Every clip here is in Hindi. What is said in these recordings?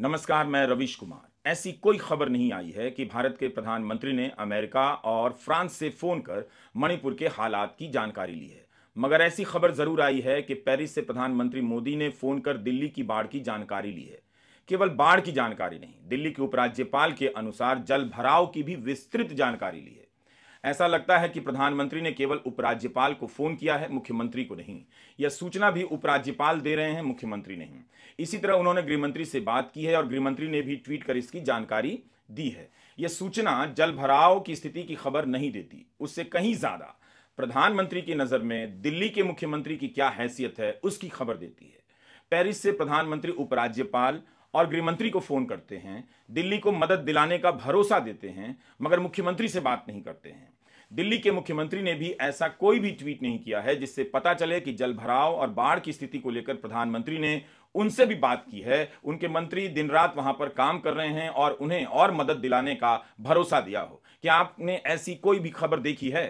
नमस्कार मैं रविश कुमार ऐसी कोई खबर नहीं आई है कि भारत के प्रधानमंत्री ने अमेरिका और फ्रांस से फोन कर मणिपुर के हालात की जानकारी ली है मगर ऐसी खबर जरूर आई है कि पेरिस से प्रधानमंत्री मोदी ने फोन कर दिल्ली की बाढ़ की जानकारी ली है केवल बाढ़ की जानकारी नहीं दिल्ली के उपराज्यपाल के अनुसार जल भराव की भी विस्तृत जानकारी ली है ऐसा लगता है कि प्रधानमंत्री ने केवल उपराज्यपाल को फोन किया है मुख्यमंत्री को नहीं यह सूचना भी उपराज्यपाल दे रहे हैं मुख्यमंत्री नहीं इसी तरह उन्होंने गृहमंत्री से बात की है और गृहमंत्री ने भी ट्वीट कर इसकी जानकारी दी है यह सूचना जल भराव की स्थिति की खबर नहीं देती उससे कहीं ज्यादा प्रधानमंत्री की नजर में दिल्ली के मुख्यमंत्री की क्या हैसियत है उसकी खबर देती है पेरिस से प्रधानमंत्री उपराज्यपाल और गृहमंत्री को फोन करते हैं दिल्ली को मदद दिलाने का भरोसा देते हैं मगर मुख्यमंत्री से बात नहीं करते हैं दिल्ली के मुख्यमंत्री ने भी ऐसा कोई भी ट्वीट नहीं किया है जिससे पता चले कि जल भराव और बाढ़ की स्थिति को लेकर प्रधानमंत्री ने उनसे भी बात की है उनके मंत्री दिन रात वहां पर काम कर रहे हैं और उन्हें और मदद दिलाने का भरोसा दिया हो क्या आपने ऐसी कोई भी खबर देखी है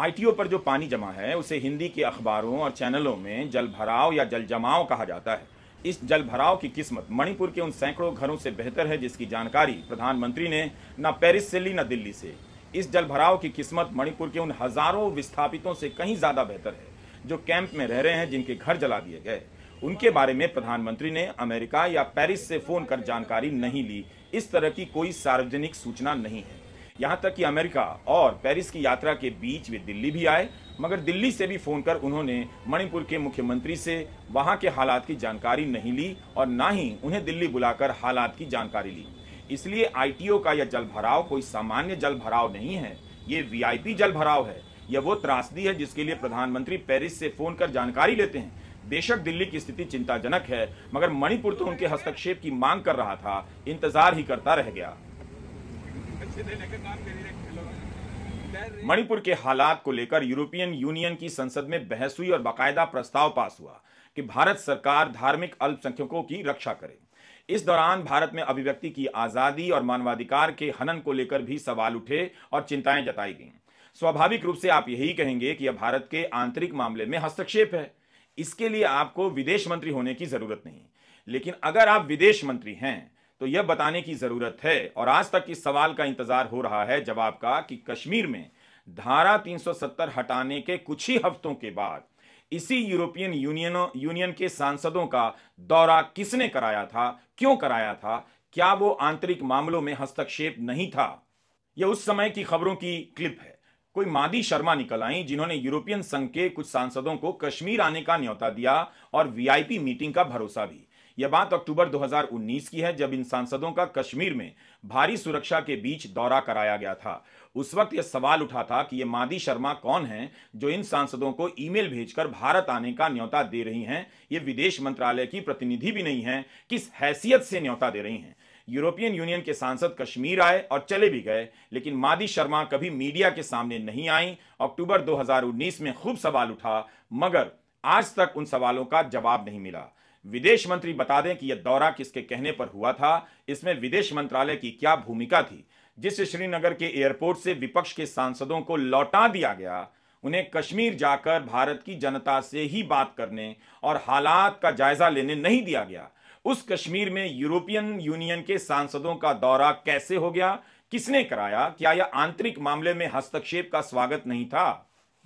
आईटीओ पर जो पानी जमा है उसे हिंदी के अखबारों और चैनलों में जल भराव या जल जमाव कहा जाता है इस जल भराव की किस्मत मणिपुर के उन सैकड़ों घरों से बेहतर है जिसकी जानकारी प्रधानमंत्री ने न पेरिस से ली न दिल्ली से इस जल भराव की किस्मत मणिपुर के उन हजारों विस्थापितों से कहीं ज्यादा बेहतर है जो कैंप में रह रहे हैं जिनके घर जला दिए गए उनके बारे में प्रधानमंत्री ने अमेरिका या पेरिस से फोन कर जानकारी नहीं ली इस तरह की कोई सार्वजनिक सूचना नहीं है यहाँ तक कि अमेरिका और पेरिस की यात्रा के बीच वे दिल्ली भी आए मगर दिल्ली से भी फोन कर उन्होंने मणिपुर के मुख्यमंत्री से वहाँ के हालात की जानकारी नहीं ली और ना ही उन्हें दिल्ली बुलाकर हालात की जानकारी ली इसलिए आईटीओ का यह भराव कोई सामान्य भराव नहीं है ये वीआईपी भराव है यह वो त्रासदी है जिसके लिए प्रधानमंत्री पेरिस से फोन कर जानकारी लेते हैं बेशक दिल्ली की स्थिति चिंताजनक है मगर मणिपुर तो उनके हस्तक्षेप की मांग कर रहा था इंतजार ही करता रह गया मणिपुर के हालात को लेकर यूरोपियन यूनियन की संसद में बहस हुई और बाकायदा प्रस्ताव पास हुआ कि भारत सरकार धार्मिक अल्पसंख्यकों की रक्षा करे इस दौरान भारत में अभिव्यक्ति की आजादी और मानवाधिकार के हनन को लेकर भी सवाल उठे और चिंताएं जताई गईं स्वाभाविक रूप से आप यही कहेंगे कि यह भारत के आंतरिक मामले में हस्तक्षेप है इसके लिए आपको विदेश मंत्री होने की जरूरत नहीं लेकिन अगर आप विदेश मंत्री हैं तो यह बताने की जरूरत है और आज तक इस सवाल का इंतजार हो रहा है जवाब का कि कश्मीर में धारा 370 हटाने के कुछ ही हफ्तों के बाद इसी यूरोपियन यूनियन यूनियन के सांसदों का दौरा किसने कराया था क्यों कराया था क्या वो आंतरिक मामलों में हस्तक्षेप नहीं था यह उस समय की खबरों की क्लिप है कोई मादी शर्मा निकल आई जिन्होंने यूरोपियन संघ के कुछ सांसदों को कश्मीर आने का न्योता दिया और वीआईपी मीटिंग का भरोसा भी यह बात अक्टूबर 2019 की है जब इन सांसदों का कश्मीर में भारी सुरक्षा के बीच दौरा कराया गया था उस वक्त यह सवाल उठा था कि ये मादी शर्मा कौन है जो इन सांसदों को ईमेल भेजकर भारत आने का न्योता दे रही हैं ये विदेश मंत्रालय की प्रतिनिधि भी नहीं है किस हैसियत से न्योता दे रही हैं यूरोपियन यूनियन के सांसद कश्मीर आए और चले भी गए लेकिन मादी शर्मा कभी मीडिया के सामने नहीं आई अक्टूबर 2019 में खूब सवाल उठा मगर आज तक उन सवालों का जवाब नहीं मिला विदेश मंत्री बता दें कि यह दौरा किसके कहने पर हुआ था इसमें विदेश मंत्रालय की क्या भूमिका थी जिस श्रीनगर के एयरपोर्ट से विपक्ष के सांसदों को लौटा दिया गया उन्हें कश्मीर जाकर भारत की जनता से ही बात करने और हालात का जायजा लेने नहीं दिया गया उस कश्मीर में यूरोपियन यूनियन के सांसदों का दौरा कैसे हो गया किसने कराया क्या यह आंतरिक मामले में हस्तक्षेप का स्वागत नहीं था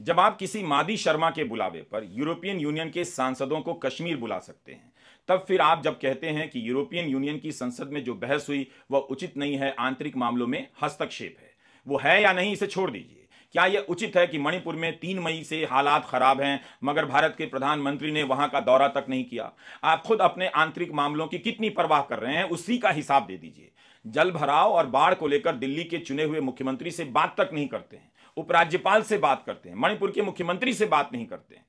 जब आप किसी मादी शर्मा के बुलावे पर यूरोपियन यूनियन के सांसदों को कश्मीर बुला सकते हैं तब फिर आप जब कहते हैं कि यूरोपियन यूनियन की संसद में जो बहस हुई वह उचित नहीं है आंतरिक मामलों में हस्तक्षेप है वो है या नहीं इसे छोड़ दीजिए क्या यह उचित है कि मणिपुर में तीन मई से हालात खराब हैं मगर भारत के प्रधानमंत्री ने वहां का दौरा तक नहीं किया आप खुद अपने आंतरिक मामलों की कितनी परवाह कर रहे हैं उसी का हिसाब दे दीजिए जल भराव और बाढ़ को लेकर दिल्ली के चुने हुए मुख्यमंत्री से बात तक नहीं करते हैं उपराज्यपाल से बात करते हैं मणिपुर के मुख्यमंत्री से बात नहीं करते हैं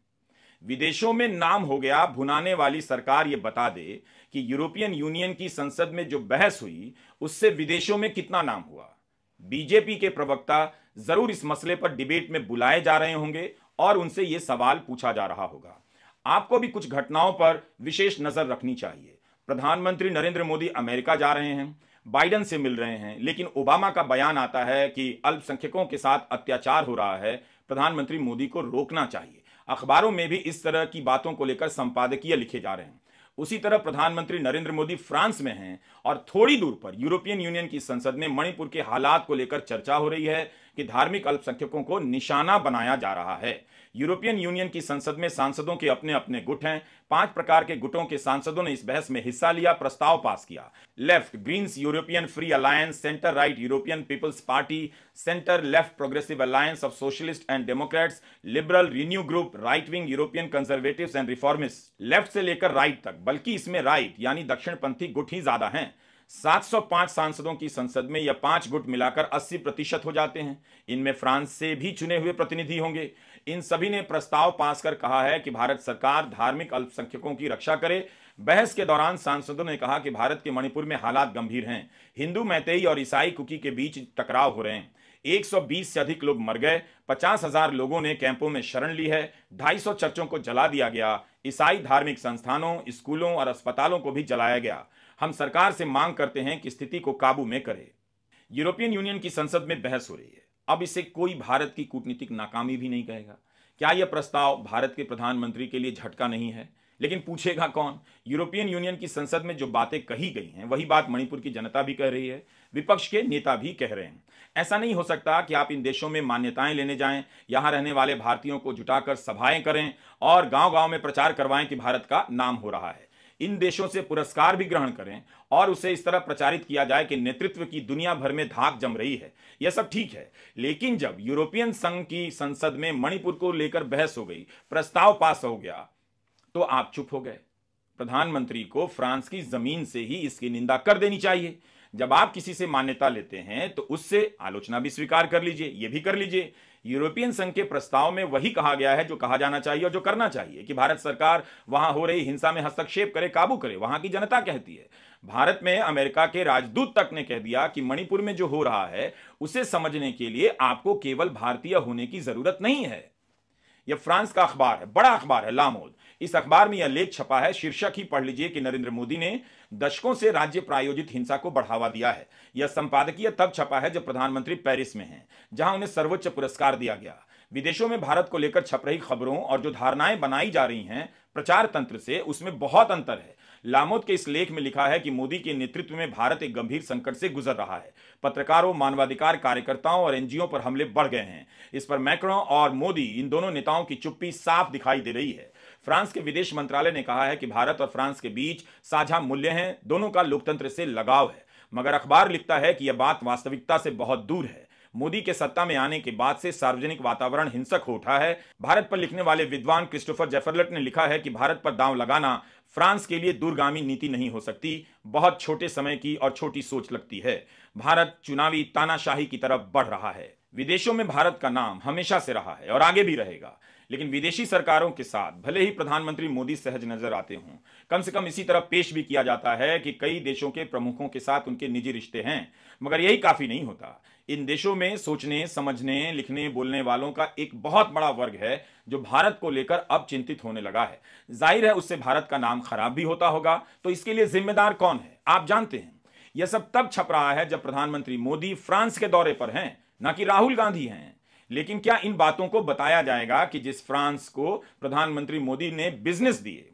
विदेशों में नाम हो गया भुनाने वाली सरकार ये बता दे कि यूरोपियन यूनियन की संसद में जो बहस हुई उससे विदेशों में कितना नाम हुआ बीजेपी के प्रवक्ता जरूर इस मसले पर डिबेट में बुलाए जा रहे होंगे और उनसे ये सवाल पूछा जा रहा होगा आपको भी कुछ घटनाओं पर विशेष नजर रखनी चाहिए प्रधानमंत्री नरेंद्र मोदी अमेरिका जा रहे हैं बाइडन से मिल रहे हैं लेकिन ओबामा का बयान आता है कि अल्पसंख्यकों के साथ अत्याचार हो रहा है प्रधानमंत्री मोदी को रोकना चाहिए अखबारों में भी इस तरह की बातों को लेकर संपादकीय लिखे जा रहे हैं उसी तरह प्रधानमंत्री नरेंद्र मोदी फ्रांस में हैं और थोड़ी दूर पर यूरोपियन यूनियन की संसद में मणिपुर के हालात को लेकर चर्चा हो रही है कि धार्मिक अल्पसंख्यकों को निशाना बनाया जा रहा है यूरोपियन यूनियन की संसद में सांसदों के अपने अपने गुट हैं पांच प्रकार के गुटों के सांसदों ने इस बहस में हिस्सा लिया प्रस्ताव पास किया left greens European free alliance centre right European people's party centre left progressive alliance of socialist and democrats liberal renew group right wing European conservative and reformist left से लेकर राइट तक बल्कि इसमें राइट यानी पंथी गुट ही ज्यादा हैं 705 सांसदों की संसद में यह पांच गुट मिलाकर 80 प्रतिशत हो जाते हैं इनमें फ्रांस से भी चुने हुए प्रतिनिधि होंगे इन सभी ने प्रस्ताव पास कर कहा है कि भारत सरकार धार्मिक अल्पसंख्यकों की रक्षा करे बहस के दौरान सांसदों ने कहा कि भारत के मणिपुर में हालात गंभीर हैं हिंदू मैतेई और ईसाई कुकी के बीच टकराव हो रहे हैं 120 से अधिक लोग मर गए पचास हजार लोगों ने कैंपों में शरण ली है 250 चर्चों को जला दिया गया ईसाई धार्मिक संस्थानों स्कूलों और अस्पतालों को भी जलाया गया हम सरकार से मांग करते हैं कि स्थिति को काबू में करे यूरोपियन यूनियन की संसद में बहस हो रही है अब इसे कोई भारत की कूटनीतिक नाकामी भी नहीं कहेगा क्या यह प्रस्ताव भारत के प्रधानमंत्री के लिए झटका नहीं है लेकिन पूछेगा कौन यूरोपियन यूनियन की संसद में जो बातें कही गई हैं वही बात मणिपुर की जनता भी कह रही है विपक्ष के नेता भी कह रहे हैं ऐसा नहीं हो सकता कि आप इन देशों में मान्यताएं लेने जाएं यहां रहने वाले भारतीयों को जुटाकर सभाएं करें और गांव गांव में प्रचार करवाएं कि भारत का नाम हो रहा है इन देशों से पुरस्कार भी ग्रहण करें और उसे इस तरह प्रचारित किया जाए कि नेतृत्व की दुनिया भर में धाक जम रही है यह सब ठीक है लेकिन जब यूरोपियन संघ की संसद में मणिपुर को लेकर बहस हो गई प्रस्ताव पास हो गया तो आप चुप हो गए प्रधानमंत्री को फ्रांस की जमीन से ही इसकी निंदा कर देनी चाहिए जब आप किसी से मान्यता लेते हैं तो उससे आलोचना भी स्वीकार कर लीजिए यह भी कर लीजिए यूरोपियन संघ के प्रस्ताव में वही कहा गया है जो कहा जाना चाहिए और जो करना चाहिए कि भारत सरकार वहां हो रही हिंसा में हस्तक्षेप करे काबू करे वहां की जनता कहती है भारत में अमेरिका के राजदूत तक ने कह दिया कि मणिपुर में जो हो रहा है उसे समझने के लिए आपको केवल भारतीय होने की जरूरत नहीं है यह फ्रांस का अखबार है बड़ा अखबार है लामोद इस अखबार में यह लेख छपा है शीर्षक ही पढ़ लीजिए कि नरेंद्र मोदी ने दशकों से राज्य प्रायोजित हिंसा को बढ़ावा दिया है यह संपादकीय तब छपा है जब प्रधानमंत्री पेरिस में हैं जहां उन्हें सर्वोच्च पुरस्कार दिया गया विदेशों में भारत को लेकर छप रही खबरों और जो धारणाएं बनाई जा रही हैं प्रचार तंत्र से उसमें बहुत अंतर है लामोद के इस लेख में लिखा है कि मोदी के नेतृत्व में भारत एक गंभीर संकट से गुजर रहा है पत्रकारों मानवाधिकार कार्यकर्ताओं और एनजीओ पर हमले बढ़ गए हैं इस पर मैक्रो और मोदी इन दोनों नेताओं की चुप्पी साफ दिखाई दे रही है फ्रांस के विदेश मंत्रालय ने कहा है कि भारत और फ्रांस के बीच साझा मूल्य हैं दोनों का लोकतंत्र से लगाव है मगर अखबार लिखता है कि यह बात वास्तविकता से बहुत दूर है मोदी के सत्ता में आने के बाद से सार्वजनिक वातावरण हिंसक हो उठा है भारत पर लिखने वाले विद्वान क्रिस्टोफर जेफरलट ने लिखा है कि भारत पर दांव लगाना फ्रांस के लिए दूरगामी नीति नहीं हो सकती बहुत छोटे समय की और छोटी सोच लगती है भारत चुनावी तानाशाही की तरफ बढ़ रहा है विदेशों में भारत का नाम हमेशा से रहा है और आगे भी रहेगा लेकिन विदेशी सरकारों के साथ भले ही प्रधानमंत्री मोदी सहज नजर आते हों कम से कम इसी तरह पेश भी किया जाता है कि कई देशों के प्रमुखों के साथ उनके निजी रिश्ते हैं मगर यही काफी नहीं होता इन देशों में सोचने समझने लिखने बोलने वालों का एक बहुत बड़ा वर्ग है जो भारत को लेकर अब चिंतित होने लगा है जाहिर है उससे भारत का नाम खराब भी होता होगा तो इसके लिए जिम्मेदार कौन है आप जानते हैं यह सब तब छप रहा है जब प्रधानमंत्री मोदी फ्रांस के दौरे पर हैं ना कि राहुल गांधी हैं लेकिन क्या इन बातों को बताया जाएगा कि जिस फ्रांस को प्रधानमंत्री मोदी ने बिजनेस दिए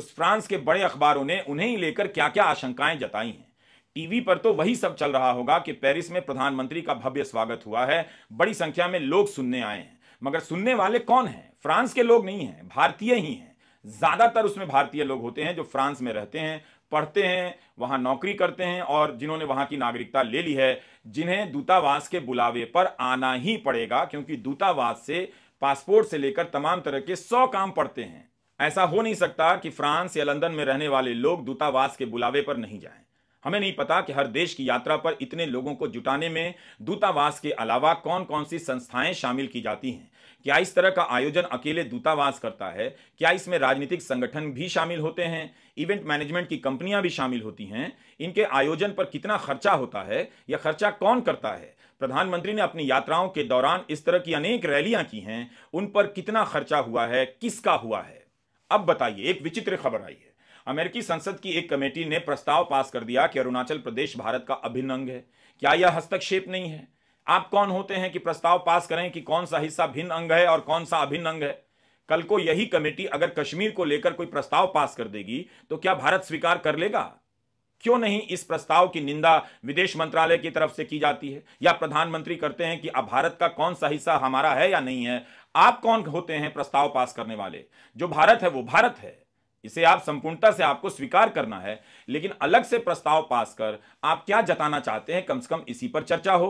उस फ्रांस के बड़े अखबारों ने उन्हें लेकर क्या क्या आशंकाएं जताई हैं टीवी पर तो वही सब चल रहा होगा कि पेरिस में प्रधानमंत्री का भव्य स्वागत हुआ है बड़ी संख्या में लोग सुनने आए हैं मगर सुनने वाले कौन हैं फ्रांस के लोग नहीं हैं भारतीय ही हैं ज्यादातर उसमें भारतीय लोग होते हैं जो फ्रांस में रहते हैं पढ़ते हैं वहां नौकरी करते हैं और जिन्होंने वहां की नागरिकता ले ली है जिन्हें दूतावास के बुलावे पर आना ही पड़ेगा क्योंकि दूतावास से पासपोर्ट से लेकर तमाम तरह के सौ काम पड़ते हैं ऐसा हो नहीं सकता कि फ्रांस या लंदन में रहने वाले लोग दूतावास के बुलावे पर नहीं जाए हमें नहीं पता कि हर देश की यात्रा पर इतने लोगों को जुटाने में दूतावास के अलावा कौन कौन सी संस्थाएं शामिल की जाती हैं क्या इस तरह का आयोजन अकेले दूतावास करता है क्या इसमें राजनीतिक संगठन भी शामिल होते हैं इवेंट मैनेजमेंट की कंपनियां भी शामिल होती हैं इनके आयोजन पर कितना खर्चा होता है या खर्चा कौन करता है प्रधानमंत्री ने अपनी यात्राओं के दौरान इस तरह की अनेक रैलियां की हैं उन पर कितना खर्चा हुआ है किसका हुआ है अब बताइए एक विचित्र खबर आई है अमेरिकी संसद की एक कमेटी ने प्रस्ताव पास कर दिया कि अरुणाचल प्रदेश भारत का अभिन्न अंग है क्या यह हस्तक्षेप नहीं है आप कौन होते हैं कि प्रस्ताव पास करें कि कौन सा हिस्सा भिन्न अंग है और कौन सा अभिन्न अंग है कल को यही कमेटी अगर कश्मीर को लेकर कोई प्रस्ताव पास कर देगी तो क्या भारत स्वीकार कर लेगा क्यों नहीं इस प्रस्ताव की निंदा विदेश मंत्रालय की तरफ से की जाती है या प्रधानमंत्री करते हैं कि अब भारत का कौन सा हिस्सा हमारा है या नहीं है आप कौन होते हैं प्रस्ताव पास करने वाले जो भारत है वो भारत है इसे आप संपूर्णता से आपको स्वीकार करना है लेकिन अलग से प्रस्ताव पास कर आप क्या जताना चाहते हैं कम से कम इसी पर चर्चा हो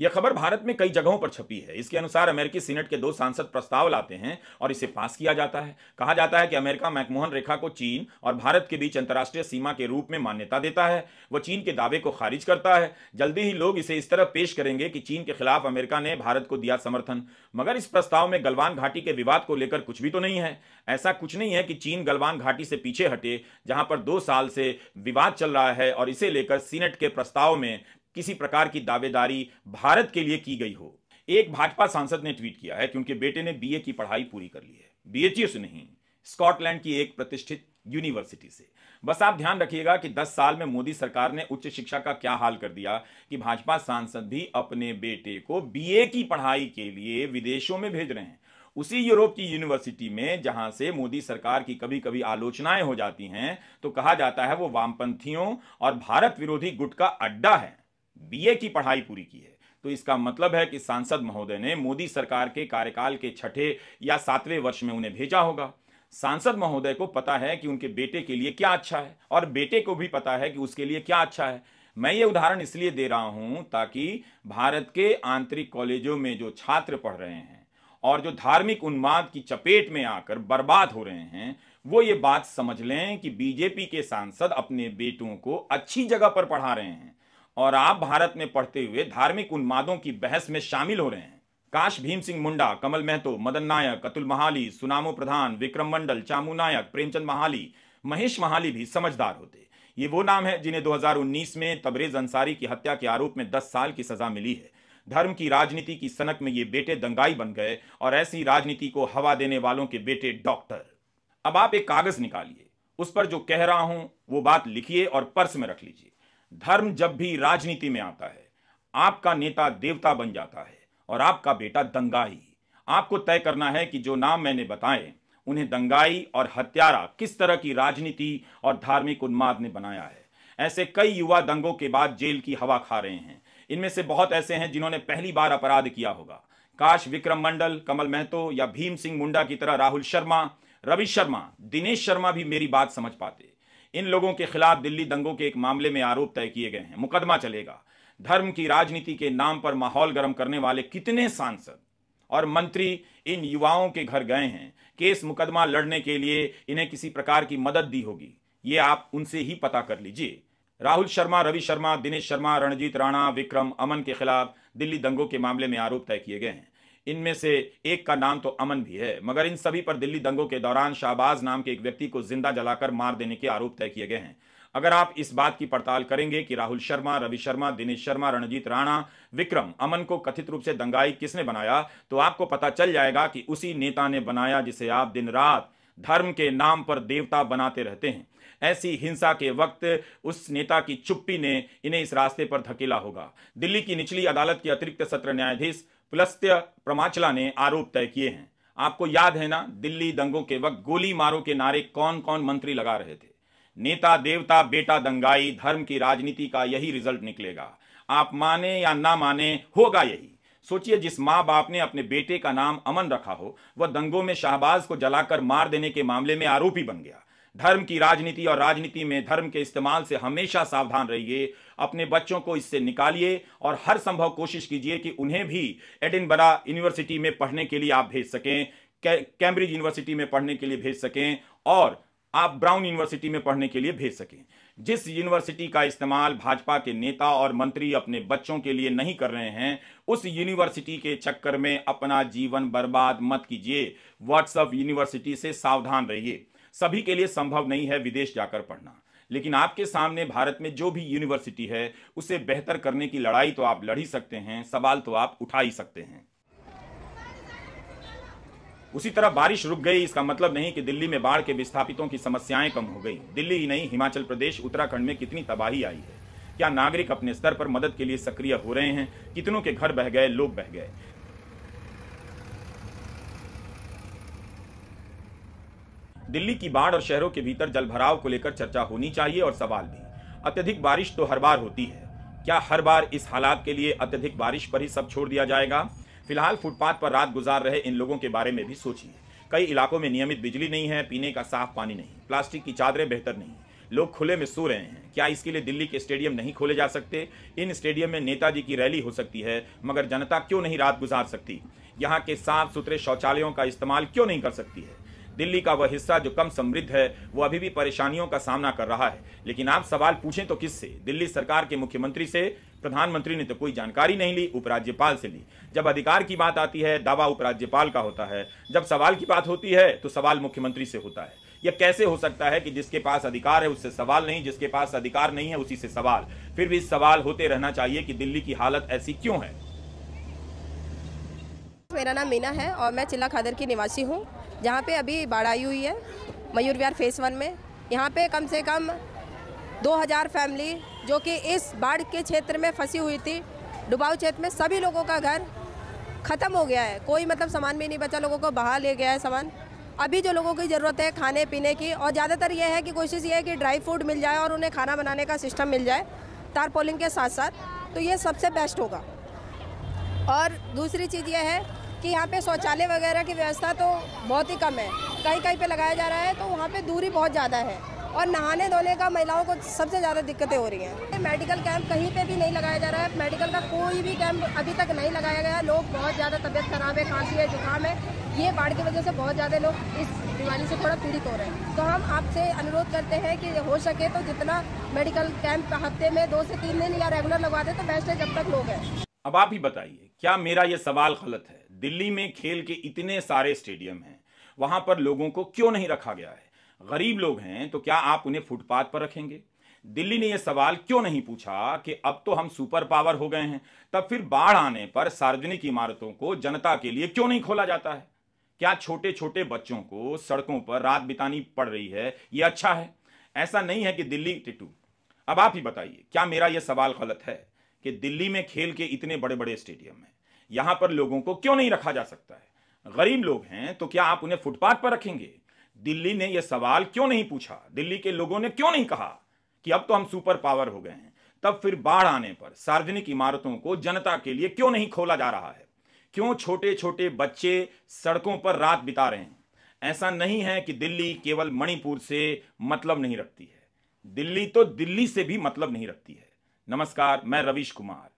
यह खबर भारत में कई जगहों पर छपी है इसके अनुसार अमेरिकी सीनेट के दो सांसद प्रस्ताव लाते हैं और इसे पास किया जाता है कहा जाता है कि अमेरिका मैकमोहन रेखा को चीन और भारत के बीच अंतर्राष्ट्रीय सीमा के रूप में मान्यता देता है वह चीन के दावे को खारिज करता है जल्दी ही लोग इसे इस तरह पेश करेंगे कि चीन के खिलाफ अमेरिका ने भारत को दिया समर्थन मगर इस प्रस्ताव में गलवान घाटी के विवाद को लेकर कुछ भी तो नहीं है ऐसा कुछ नहीं है कि चीन गलवान घाटी से पीछे हटे जहां पर दो साल से विवाद चल रहा है और इसे लेकर सीनेट के प्रस्ताव में किसी प्रकार की दावेदारी भारत के लिए की गई हो एक भाजपा सांसद ने ट्वीट किया है कि उनके बेटे ने बीए की पढ़ाई पूरी कर ली है बीएचयू से नहीं स्कॉटलैंड की एक प्रतिष्ठित यूनिवर्सिटी से बस आप ध्यान रखिएगा कि 10 साल में मोदी सरकार ने उच्च शिक्षा का क्या हाल कर दिया कि भाजपा सांसद भी अपने बेटे को बीए की पढ़ाई के लिए विदेशों में भेज रहे हैं उसी यूरोप की यूनिवर्सिटी में जहां से मोदी सरकार की कभी कभी आलोचनाएं हो जाती हैं तो कहा जाता है वो वामपंथियों और भारत विरोधी गुट का अड्डा है बीए की पढ़ाई पूरी की है तो इसका मतलब है कि सांसद महोदय ने मोदी सरकार के कार्यकाल के छठे या सातवें वर्ष में उन्हें भेजा होगा सांसद महोदय को पता है कि उनके बेटे के लिए क्या अच्छा है और बेटे को भी पता है कि उसके लिए क्या अच्छा है मैं ये उदाहरण इसलिए दे रहा हूं ताकि भारत के आंतरिक कॉलेजों में जो छात्र पढ़ रहे हैं और जो धार्मिक उन्माद की चपेट में आकर बर्बाद हो रहे हैं वो ये बात समझ लें कि बीजेपी के सांसद अपने बेटों को अच्छी जगह पर पढ़ा रहे हैं और आप भारत में पढ़ते हुए धार्मिक उन्मादों की बहस में शामिल हो रहे हैं काश भीम सिंह मुंडा कमल महतो मदन नायक अतुल महाली सुनामो प्रधान विक्रम मंडल चामू नायक प्रेमचंद महाली महेश महाली भी समझदार होते ये वो नाम है जिन्हें 2019 में तबरेज अंसारी की हत्या के आरोप में 10 साल की सजा मिली है धर्म की राजनीति की सनक में ये बेटे दंगाई बन गए और ऐसी राजनीति को हवा देने वालों के बेटे डॉक्टर अब आप एक कागज निकालिए उस पर जो कह रहा हूं वो बात लिखिए और पर्स में रख लीजिए धर्म जब भी राजनीति में आता है आपका नेता देवता बन जाता है और आपका बेटा दंगाई आपको तय करना है कि जो नाम मैंने बताए उन्हें दंगाई और हत्यारा किस तरह की राजनीति और धार्मिक उन्माद ने बनाया है ऐसे कई युवा दंगों के बाद जेल की हवा खा रहे हैं इनमें से बहुत ऐसे हैं जिन्होंने पहली बार अपराध किया होगा काश विक्रम मंडल कमल महतो या भीम सिंह मुंडा की तरह राहुल शर्मा रवि शर्मा दिनेश शर्मा भी मेरी बात समझ पाते इन लोगों के खिलाफ दिल्ली दंगों के एक मामले में आरोप तय किए गए हैं मुकदमा चलेगा धर्म की राजनीति के नाम पर माहौल गर्म करने वाले कितने सांसद और मंत्री इन युवाओं के घर गए हैं केस मुकदमा लड़ने के लिए इन्हें किसी प्रकार की मदद दी होगी ये आप उनसे ही पता कर लीजिए राहुल शर्मा रवि शर्मा दिनेश शर्मा रणजीत राणा विक्रम अमन के खिलाफ दिल्ली दंगों के मामले में आरोप तय किए गए हैं इनमें से एक का नाम तो अमन भी है मगर इन सभी पर दिल्ली दंगों के दौरान शाहबाज नाम के एक व्यक्ति को जिंदा जलाकर मार देने के आरोप तय किए गए हैं अगर आप इस बात की पड़ताल करेंगे कि राहुल शर्मा रवि शर्मा दिनेश शर्मा रणजीत राणा विक्रम अमन को कथित रूप से दंगाई किसने बनाया तो आपको पता चल जाएगा कि उसी नेता ने बनाया जिसे आप दिन रात धर्म के नाम पर देवता बनाते रहते हैं ऐसी हिंसा के वक्त उस नेता की चुप्पी ने इन्हें इस रास्ते पर धकेला होगा दिल्ली की निचली अदालत के अतिरिक्त सत्र न्यायाधीश पुलस्त्य प्रमाचला ने आरोप तय किए हैं आपको याद है ना दिल्ली दंगों के वक्त गोली मारो के नारे कौन कौन मंत्री लगा रहे थे नेता देवता बेटा दंगाई धर्म की राजनीति का यही रिजल्ट निकलेगा आप माने या ना माने होगा यही सोचिए जिस माँ बाप ने अपने बेटे का नाम अमन रखा हो वह दंगों में शाहबाज को जलाकर मार देने के मामले में आरोपी बन गया धर्म की राजनीति और राजनीति में धर्म के इस्तेमाल से हमेशा सावधान रहिए अपने बच्चों को इससे निकालिए और हर संभव कोशिश कीजिए कि उन्हें भी एडिनबरा यूनिवर्सिटी में पढ़ने के लिए आप भेज सकें कैम्ब्रिज यूनिवर्सिटी में पढ़ने के लिए भेज सकें और आप ब्राउन यूनिवर्सिटी में पढ़ने के लिए भेज सकें जिस यूनिवर्सिटी का इस्तेमाल भाजपा के नेता और मंत्री अपने बच्चों के लिए नहीं कर रहे हैं उस यूनिवर्सिटी के चक्कर में अपना जीवन बर्बाद मत कीजिए व्हाट्सएप यूनिवर्सिटी से सावधान रहिए सभी के लिए संभव नहीं है विदेश जाकर पढ़ना लेकिन आपके सामने भारत में जो भी यूनिवर्सिटी है उसे बेहतर करने की लड़ाई तो आप लड़ ही सकते हैं सवाल तो आप उठा ही सकते हैं उसी तरह बारिश रुक गई इसका मतलब नहीं कि दिल्ली में बाढ़ के विस्थापितों की समस्याएं कम हो गई दिल्ली ही नहीं हिमाचल प्रदेश उत्तराखंड में कितनी तबाही आई है क्या नागरिक अपने स्तर पर मदद के लिए सक्रिय हो रहे हैं कितनों के घर बह गए लोग बह गए दिल्ली की बाढ़ और शहरों के भीतर जलभराव को लेकर चर्चा होनी चाहिए और सवाल भी अत्यधिक बारिश तो हर बार होती है क्या हर बार इस हालात के लिए अत्यधिक बारिश पर ही सब छोड़ दिया जाएगा फिलहाल फुटपाथ पर रात गुजार रहे इन लोगों के बारे में भी सोचिए कई इलाकों में नियमित बिजली नहीं है पीने का साफ पानी नहीं प्लास्टिक की चादरें बेहतर नहीं लोग खुले में सो रहे हैं क्या इसके लिए दिल्ली के स्टेडियम नहीं खोले जा सकते इन स्टेडियम में नेताजी की रैली हो सकती है मगर जनता क्यों नहीं रात गुजार सकती यहाँ के साफ सुथरे शौचालयों का इस्तेमाल क्यों नहीं कर सकती है दिल्ली का वह हिस्सा जो कम समृद्ध है वो अभी भी परेशानियों का सामना कर रहा है लेकिन आप सवाल पूछें तो किससे दिल्ली सरकार के मुख्यमंत्री से प्रधानमंत्री ने तो कोई जानकारी नहीं ली उपराज्यपाल से ली जब अधिकार की बात आती है दावा उपराज्यपाल का होता है जब सवाल की बात होती है तो सवाल मुख्यमंत्री से होता है यह कैसे हो सकता है कि जिसके पास अधिकार है उससे सवाल नहीं जिसके पास अधिकार नहीं है उसी से सवाल फिर भी सवाल होते रहना चाहिए कि दिल्ली की हालत ऐसी क्यों है मेरा नाम मीना है और मैं चिल्ला खादर की निवासी हूँ जहाँ पे अभी बाढ़ आई हुई है मयूर विहार फेस वन में यहाँ पे कम से कम 2000 फैमिली जो कि इस बाढ़ के क्षेत्र में फंसी हुई थी डुबाऊ क्षेत्र में सभी लोगों का घर ख़त्म हो गया है कोई मतलब सामान भी नहीं बचा लोगों को बाहर ले गया है सामान अभी जो लोगों की ज़रूरत है खाने पीने की और ज़्यादातर यह है कि कोशिश ये है कि ड्राई फ्रूट मिल जाए और उन्हें खाना बनाने का सिस्टम मिल जाए तार पोलिंग के साथ साथ तो ये सबसे बेस्ट होगा और दूसरी चीज़ यह है कि यहाँ पे शौचालय वगैरह की व्यवस्था तो बहुत ही कम है कहीं कहीं पे लगाया जा रहा है तो वहाँ पे दूरी बहुत ज़्यादा है और नहाने धोने का महिलाओं को सबसे ज़्यादा दिक्कतें हो रही हैं मेडिकल कैंप कहीं पे भी नहीं लगाया जा रहा है मेडिकल का कोई भी कैंप अभी तक नहीं लगाया गया लोग बहुत ज़्यादा तबीयत खराब है खांसी है जुकाम है ये बाढ़ की वजह से बहुत ज़्यादा लोग इस बीमारी से थोड़ा पीड़ित हो रहे हैं तो हम आपसे अनुरोध करते हैं कि हो सके तो जितना मेडिकल कैंप हफ्ते में दो से तीन दिन या रेगुलर लगवा दे तो बेस्ट है जब तक लोग हैं अब आप ही बताइए क्या मेरा ये सवाल गलत है दिल्ली में खेल के इतने सारे स्टेडियम हैं वहां पर लोगों को क्यों नहीं रखा गया है गरीब लोग हैं तो क्या आप उन्हें फुटपाथ पर रखेंगे दिल्ली ने यह सवाल क्यों नहीं पूछा कि अब तो हम सुपर पावर हो गए हैं तब फिर बाढ़ आने पर सार्वजनिक इमारतों को जनता के लिए क्यों नहीं खोला जाता है क्या छोटे छोटे बच्चों को सड़कों पर रात बितानी पड़ रही है यह अच्छा है ऐसा नहीं है कि दिल्ली टिटू अब आप ही बताइए क्या मेरा यह सवाल गलत है कि दिल्ली में खेल के इतने बड़े बड़े स्टेडियम हैं यहां पर लोगों को क्यों नहीं रखा जा सकता है गरीब लोग हैं तो क्या आप उन्हें फुटपाथ पर रखेंगे दिल्ली ने यह सवाल क्यों नहीं पूछा दिल्ली के लोगों ने क्यों नहीं कहा कि अब तो हम सुपर पावर हो गए हैं तब फिर बाढ़ आने पर सार्वजनिक इमारतों को जनता के लिए क्यों नहीं खोला जा रहा है क्यों छोटे छोटे बच्चे सड़कों पर रात बिता रहे हैं ऐसा नहीं है कि दिल्ली केवल मणिपुर से मतलब नहीं रखती है दिल्ली तो दिल्ली से भी मतलब नहीं रखती है नमस्कार मैं रविश कुमार